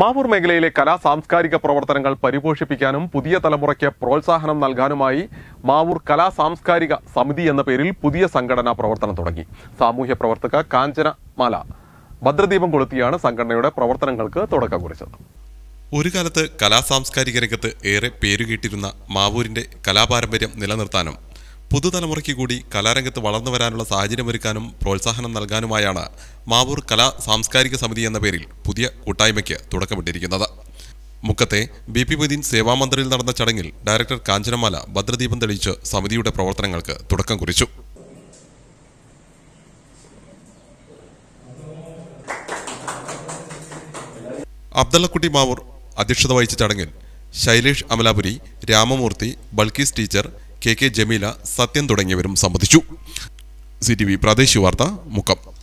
മാവൂർ മേഖലയിലെ കലാ സാംസ്കാരിക പ്രവർത്തനങ്ങൾ പരിപോഷിപ്പിക്കാനും പുതിയ തലമുറയ്ക്ക് പ്രോത്സാഹനം നൽകാനുമായി മാവൂർ കലാ സാംസ്കാരിക സമിതി എന്ന പേരിൽ പുതിയ സംഘടന പ്രവർത്തനം തുടങ്ങി സാമൂഹ്യ പ്രവർത്തക കാഞ്ചന മാല ഭദ്രദീപം കൊളുത്തിയാണ് സംഘടനയുടെ പ്രവർത്തനങ്ങൾക്ക് തുടക്കം കുറിച്ചത് ഒരു കാലത്ത് കലാ സാംസ്കാരിക രംഗത്ത് ഏറെ പേരുകേട്ടിരുന്ന മാവൂരിന്റെ കലാപാരമ്പര്യം നിലനിർത്താനും പുതുതലമുറയ്ക്ക് കൂടി കലാരംഗത്ത് വളർന്നു വരാനുള്ള സാഹചര്യമൊരുക്കാനും പ്രോത്സാഹനം നൽകാനുമായാണ് മാവൂർ കലാ സാംസ്കാരിക സമിതി എന്ന പേരിൽ പുതിയ കൂട്ടായ്മയ്ക്ക് തുടക്കമിട്ടിരിക്കുന്നത് മുക്കത്തെ ബി പി മൊയ്തീൻ സേവാമന്ദിറിൽ നടന്ന ചടങ്ങിൽ ഡയറക്ടർ കാഞ്ചനമാല ഭദ്രദീപം തെളിയിച്ച് സമിതിയുടെ പ്രവർത്തനങ്ങൾക്ക് തുടക്കം കുറിച്ചു അബ്ദുള്ളക്കുട്ടി മാവൂർ അധ്യക്ഷത വഹിച്ച ചടങ്ങിൽ Shailesh Amalapuri Ramamoorthy Balkees teacher K K Jameela Sathyan തുടങ്ങിയവരും സംബന്ധിച്ചു സി ടി വി പ്രാദേശിക വാർത്ത മുക്കം